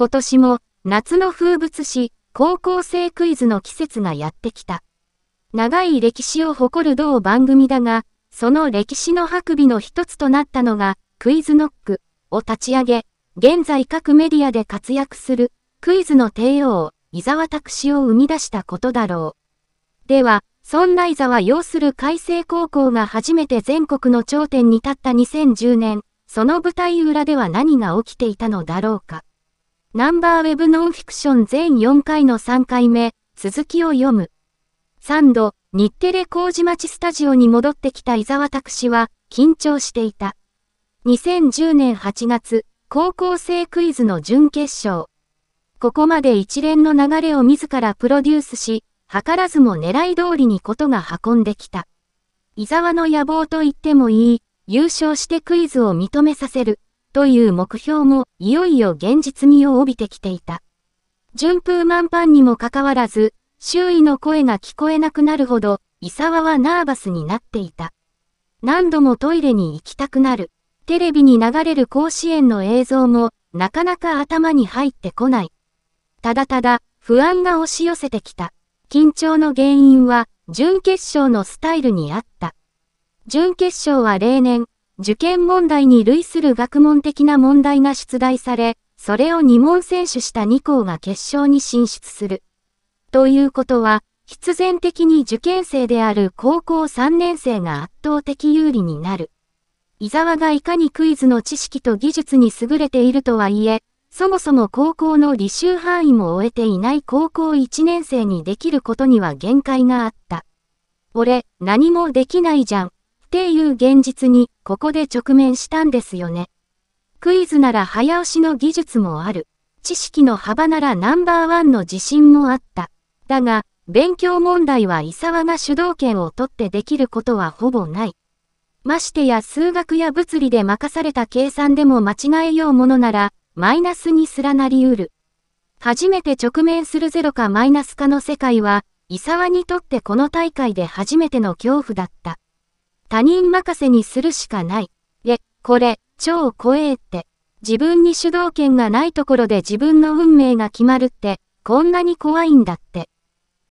今年も夏の風物詩、高校生クイズの季節がやってきた。長い歴史を誇る同番組だが、その歴史の白尾の一つとなったのが、クイズノックを立ち上げ、現在各メディアで活躍するクイズの帝王、伊沢拓司を生み出したことだろう。では、そんな伊沢要する海星高校が初めて全国の頂点に立った2010年、その舞台裏では何が起きていたのだろうか。ナンバーウェブノンフィクション全4回の3回目、続きを読む。3度、日テレ麹町スタジオに戻ってきた伊沢拓司は、緊張していた。2010年8月、高校生クイズの準決勝。ここまで一連の流れを自らプロデュースし、図らずも狙い通りにことが運んできた。伊沢の野望と言ってもいい、優勝してクイズを認めさせる。という目標もいよいよ現実味を帯びてきていた。順風満帆にもかかわらず、周囲の声が聞こえなくなるほど、伊沢はナーバスになっていた。何度もトイレに行きたくなる。テレビに流れる甲子園の映像も、なかなか頭に入ってこない。ただただ、不安が押し寄せてきた。緊張の原因は、準決勝のスタイルにあった。準決勝は例年、受験問題に類する学問的な問題が出題され、それを2問選手した2校が決勝に進出する。ということは、必然的に受験生である高校3年生が圧倒的有利になる。伊沢がいかにクイズの知識と技術に優れているとはいえ、そもそも高校の履修範囲も終えていない高校1年生にできることには限界があった。俺、何もできないじゃん。っていう現実にここで直面したんですよね。クイズなら早押しの技術もある。知識の幅ならナンバーワンの自信もあった。だが、勉強問題は伊沢が主導権を取ってできることはほぼない。ましてや数学や物理で任された計算でも間違えようものなら、マイナスにすらなりうる。初めて直面するゼロかマイナスかの世界は、伊沢にとってこの大会で初めての恐怖だった。他人任せにするしかない。え、これ、超怖えって。自分に主導権がないところで自分の運命が決まるって、こんなに怖いんだって。